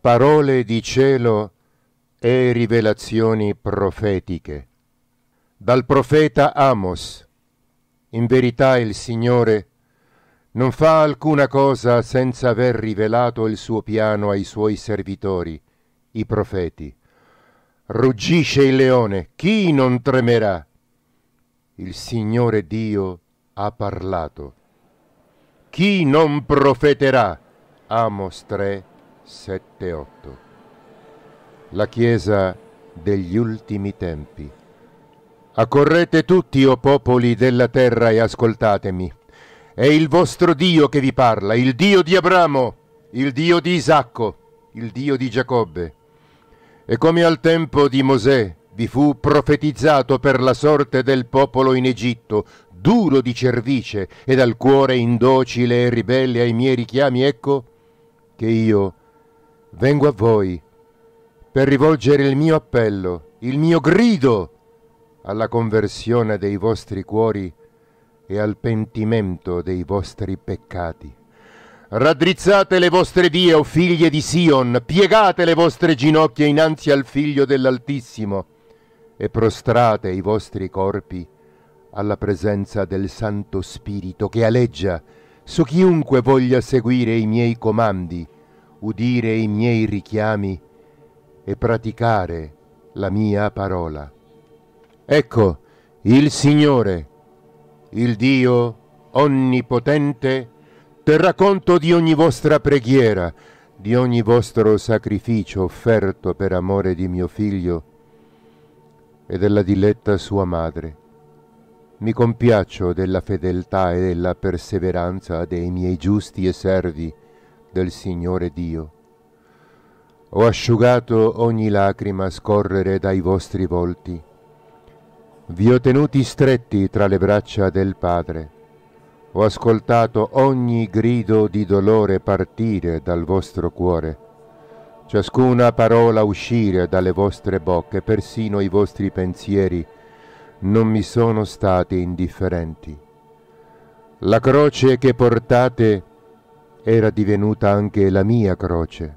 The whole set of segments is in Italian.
parole di cielo e rivelazioni profetiche. Dal profeta Amos, in verità il Signore non fa alcuna cosa senza aver rivelato il suo piano ai suoi servitori, i profeti. Ruggisce il leone, chi non tremerà? Il Signore Dio ha parlato. Chi non profeterà? Amos 3, 7-8. La Chiesa degli ultimi tempi. Accorrete tutti, o popoli della terra, e ascoltatemi. È il vostro Dio che vi parla, il Dio di Abramo, il Dio di Isacco, il Dio di Giacobbe. E come al tempo di Mosè vi fu profetizzato per la sorte del popolo in Egitto, duro di cervice e dal cuore indocile e ribelle ai miei richiami, ecco che io vengo a voi per rivolgere il mio appello, il mio grido alla conversione dei vostri cuori e al pentimento dei vostri peccati. Raddrizzate le vostre vie, o figlie di Sion, piegate le vostre ginocchia innanzi al Figlio dell'Altissimo e prostrate i vostri corpi alla presenza del Santo Spirito che aleggia su chiunque voglia seguire i miei comandi udire i miei richiami e praticare la mia parola. Ecco il Signore, il Dio Onnipotente, terrà conto di ogni vostra preghiera, di ogni vostro sacrificio offerto per amore di mio figlio e della diletta sua madre. Mi compiaccio della fedeltà e della perseveranza dei miei giusti e servi, del Signore Dio. Ho asciugato ogni lacrima scorrere dai vostri volti. Vi ho tenuti stretti tra le braccia del Padre. Ho ascoltato ogni grido di dolore partire dal vostro cuore, ciascuna parola uscire dalle vostre bocche, persino i vostri pensieri non mi sono stati indifferenti. La croce che portate era divenuta anche la mia croce,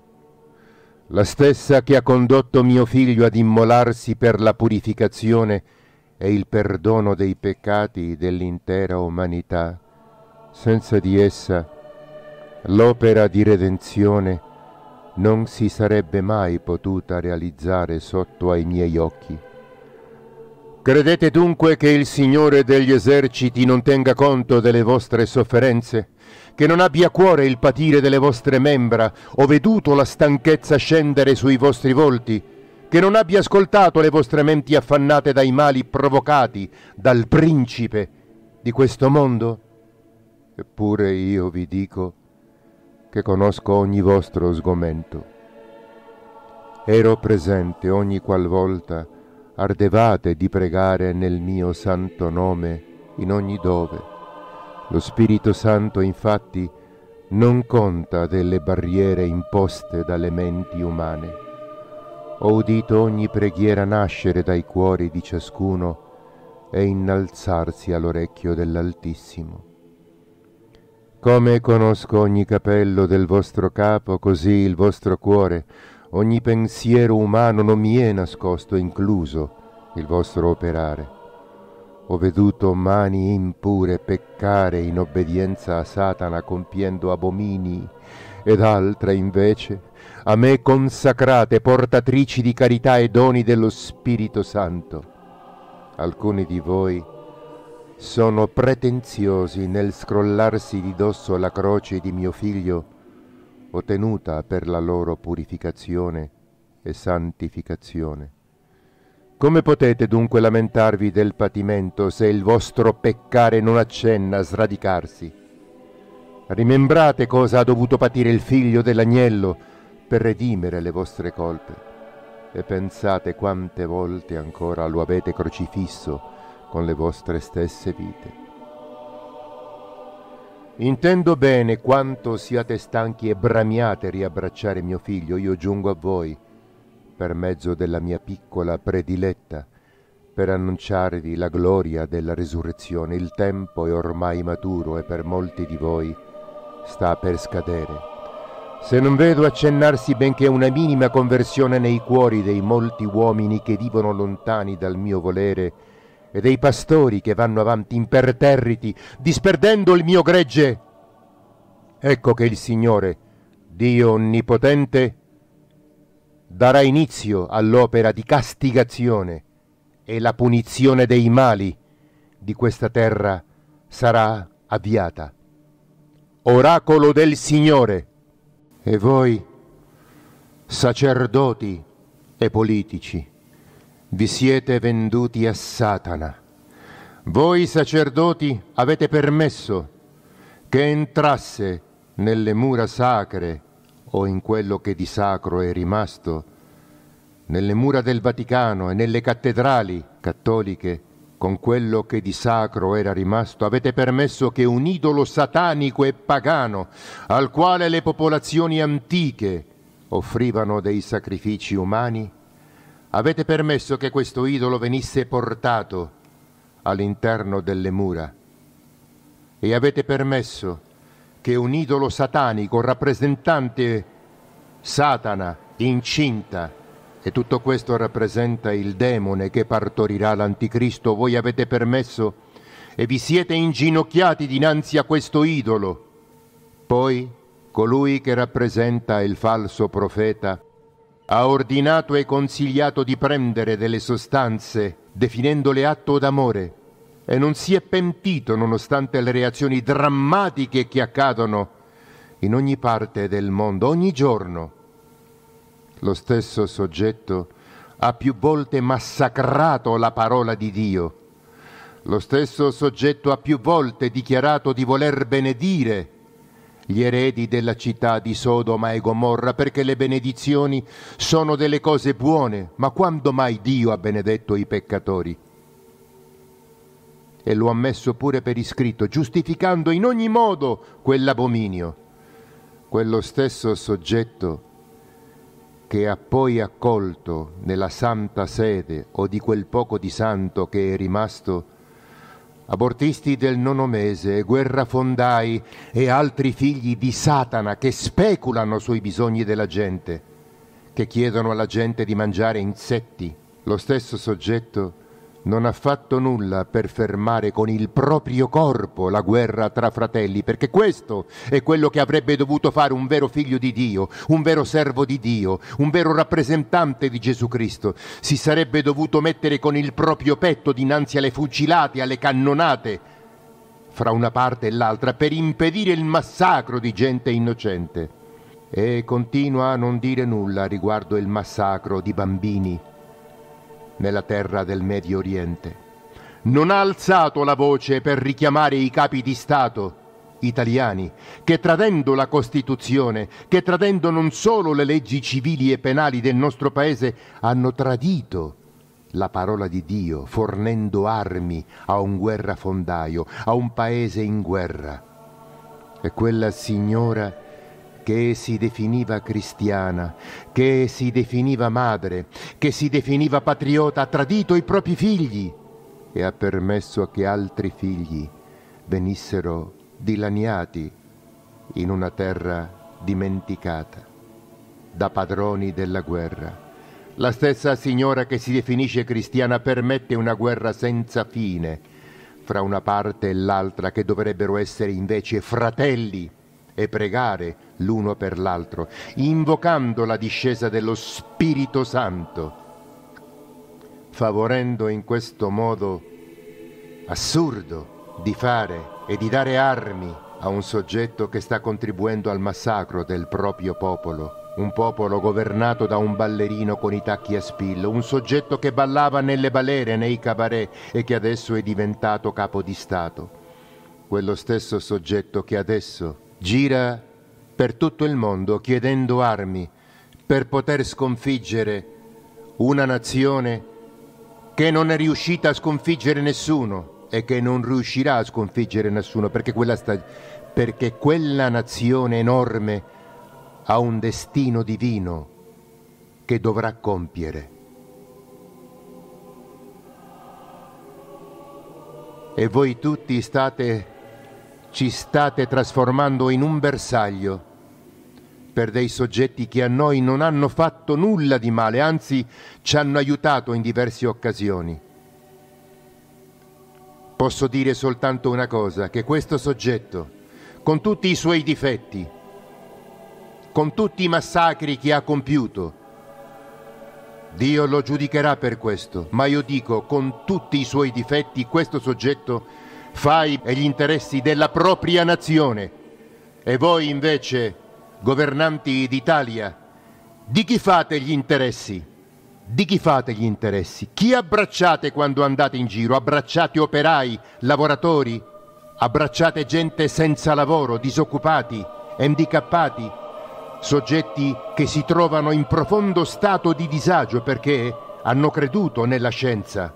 la stessa che ha condotto mio figlio ad immolarsi per la purificazione e il perdono dei peccati dell'intera umanità. Senza di essa l'opera di redenzione non si sarebbe mai potuta realizzare sotto ai miei occhi. Credete dunque che il Signore degli eserciti non tenga conto delle vostre sofferenze? che non abbia cuore il patire delle vostre membra, o veduto la stanchezza scendere sui vostri volti, che non abbia ascoltato le vostre menti affannate dai mali provocati dal principe di questo mondo? Eppure io vi dico che conosco ogni vostro sgomento. Ero presente ogni qualvolta ardevate di pregare nel mio santo nome in ogni dove lo Spirito Santo infatti non conta delle barriere imposte dalle menti umane. Ho udito ogni preghiera nascere dai cuori di ciascuno e innalzarsi all'orecchio dell'Altissimo. Come conosco ogni capello del vostro capo, così il vostro cuore, ogni pensiero umano non mi è nascosto, incluso il vostro operare. Ho veduto mani impure peccare in obbedienza a Satana compiendo abomini, ed altre invece, a me consacrate, portatrici di carità e doni dello Spirito Santo. Alcuni di voi sono pretenziosi nel scrollarsi di dosso la croce di mio figlio, ottenuta per la loro purificazione e santificazione. Come potete dunque lamentarvi del patimento se il vostro peccare non accenna a sradicarsi? Rimembrate cosa ha dovuto patire il figlio dell'agnello per redimere le vostre colpe e pensate quante volte ancora lo avete crocifisso con le vostre stesse vite. Intendo bene quanto siate stanchi e bramiate riabbracciare mio figlio, io giungo a voi per mezzo della mia piccola prediletta, per annunciarvi la gloria della risurrezione. Il tempo è ormai maturo e per molti di voi sta per scadere. Se non vedo accennarsi benché una minima conversione nei cuori dei molti uomini che vivono lontani dal mio volere e dei pastori che vanno avanti imperterriti, disperdendo il mio gregge, ecco che il Signore, Dio Onnipotente, darà inizio all'opera di castigazione e la punizione dei mali di questa terra sarà avviata. Oracolo del Signore. E voi, sacerdoti e politici, vi siete venduti a Satana. Voi sacerdoti avete permesso che entrasse nelle mura sacre o in quello che di sacro è rimasto, nelle mura del Vaticano e nelle cattedrali cattoliche, con quello che di sacro era rimasto, avete permesso che un idolo satanico e pagano, al quale le popolazioni antiche offrivano dei sacrifici umani, avete permesso che questo idolo venisse portato all'interno delle mura e avete permesso che un idolo satanico rappresentante Satana incinta e tutto questo rappresenta il demone che partorirà l'anticristo, voi avete permesso e vi siete inginocchiati dinanzi a questo idolo. Poi colui che rappresenta il falso profeta ha ordinato e consigliato di prendere delle sostanze, definendole atto d'amore e non si è pentito nonostante le reazioni drammatiche che accadono in ogni parte del mondo, ogni giorno. Lo stesso soggetto ha più volte massacrato la parola di Dio. Lo stesso soggetto ha più volte dichiarato di voler benedire gli eredi della città di Sodoma e Gomorra, perché le benedizioni sono delle cose buone, ma quando mai Dio ha benedetto i peccatori? e lo ha messo pure per iscritto, giustificando in ogni modo quell'abominio. Quello stesso soggetto che ha poi accolto nella santa sede o di quel poco di santo che è rimasto abortisti del nonomese, guerrafondai e altri figli di Satana che speculano sui bisogni della gente, che chiedono alla gente di mangiare insetti. Lo stesso soggetto non ha fatto nulla per fermare con il proprio corpo la guerra tra fratelli, perché questo è quello che avrebbe dovuto fare un vero figlio di Dio, un vero servo di Dio, un vero rappresentante di Gesù Cristo. Si sarebbe dovuto mettere con il proprio petto dinanzi alle fucilate, alle cannonate, fra una parte e l'altra, per impedire il massacro di gente innocente. E continua a non dire nulla riguardo il massacro di bambini nella terra del Medio Oriente. Non ha alzato la voce per richiamare i capi di Stato italiani che tradendo la Costituzione, che tradendo non solo le leggi civili e penali del nostro Paese, hanno tradito la parola di Dio fornendo armi a un guerrafondaio, a un paese in guerra. E quella signora che si definiva cristiana, che si definiva madre, che si definiva patriota, ha tradito i propri figli e ha permesso che altri figli venissero dilaniati in una terra dimenticata da padroni della guerra. La stessa signora che si definisce cristiana permette una guerra senza fine fra una parte e l'altra che dovrebbero essere invece fratelli e pregare l'uno per l'altro, invocando la discesa dello Spirito Santo, favorendo in questo modo assurdo di fare e di dare armi a un soggetto che sta contribuendo al massacro del proprio popolo. Un popolo governato da un ballerino con i tacchi a spillo, un soggetto che ballava nelle balere, nei cabaret e che adesso è diventato capo di Stato. Quello stesso soggetto che adesso gira per tutto il mondo chiedendo armi per poter sconfiggere una nazione che non è riuscita a sconfiggere nessuno e che non riuscirà a sconfiggere nessuno perché quella, sta... perché quella nazione enorme ha un destino divino che dovrà compiere. E voi tutti state ci state trasformando in un bersaglio per dei soggetti che a noi non hanno fatto nulla di male, anzi ci hanno aiutato in diverse occasioni. Posso dire soltanto una cosa, che questo soggetto, con tutti i suoi difetti, con tutti i massacri che ha compiuto, Dio lo giudicherà per questo, ma io dico, con tutti i suoi difetti, questo soggetto fai e gli interessi della propria nazione. E voi invece, governanti d'Italia, di chi fate gli interessi? Di chi fate gli interessi? Chi abbracciate quando andate in giro? Abbracciate operai, lavoratori? Abbracciate gente senza lavoro, disoccupati, handicappati, soggetti che si trovano in profondo stato di disagio perché hanno creduto nella scienza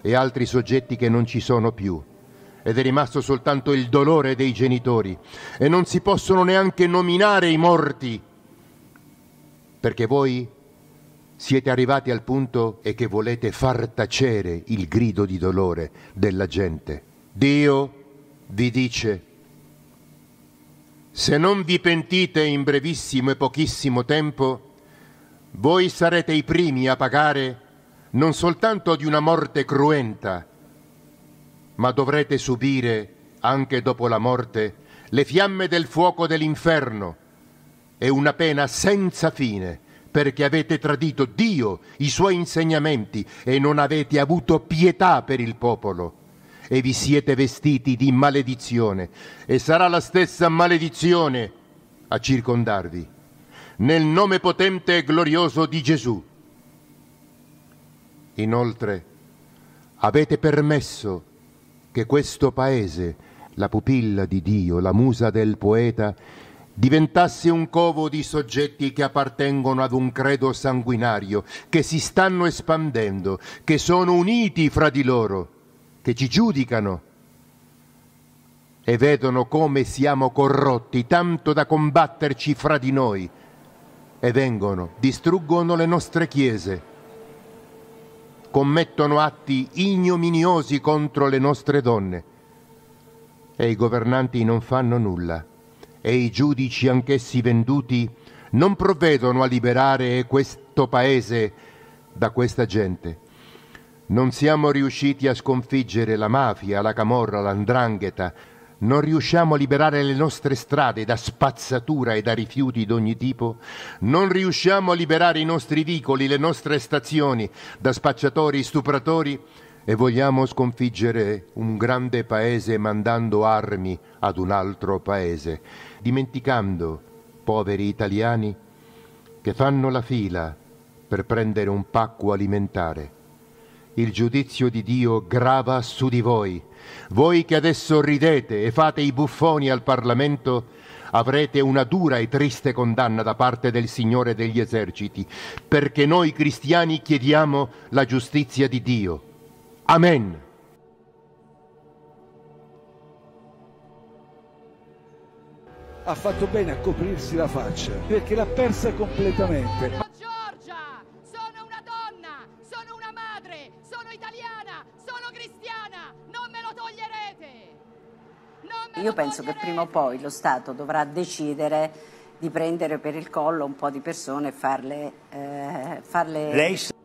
e altri soggetti che non ci sono più ed è rimasto soltanto il dolore dei genitori e non si possono neanche nominare i morti, perché voi siete arrivati al punto e che volete far tacere il grido di dolore della gente. Dio vi dice, se non vi pentite in brevissimo e pochissimo tempo, voi sarete i primi a pagare non soltanto di una morte cruenta, ma dovrete subire, anche dopo la morte, le fiamme del fuoco dell'inferno e una pena senza fine, perché avete tradito Dio, i suoi insegnamenti e non avete avuto pietà per il popolo e vi siete vestiti di maledizione e sarà la stessa maledizione a circondarvi. Nel nome potente e glorioso di Gesù. Inoltre, avete permesso che questo paese, la pupilla di Dio, la musa del poeta, diventasse un covo di soggetti che appartengono ad un credo sanguinario, che si stanno espandendo, che sono uniti fra di loro, che ci giudicano e vedono come siamo corrotti, tanto da combatterci fra di noi, e vengono, distruggono le nostre chiese commettono atti ignominiosi contro le nostre donne. E i governanti non fanno nulla, e i giudici anch'essi venduti non provvedono a liberare questo paese da questa gente. Non siamo riusciti a sconfiggere la mafia, la camorra, l'andrangheta, non riusciamo a liberare le nostre strade da spazzatura e da rifiuti di ogni tipo, non riusciamo a liberare i nostri vicoli, le nostre stazioni da spacciatori, stupratori e vogliamo sconfiggere un grande paese mandando armi ad un altro paese, dimenticando, poveri italiani, che fanno la fila per prendere un pacco alimentare il giudizio di Dio grava su di voi. Voi che adesso ridete e fate i buffoni al Parlamento, avrete una dura e triste condanna da parte del Signore degli eserciti, perché noi cristiani chiediamo la giustizia di Dio. Amen. ha fatto bene a coprirsi la faccia perché l'ha persa completamente. Io penso che prima o poi lo Stato dovrà decidere di prendere per il collo un po' di persone e farle... Eh, farle...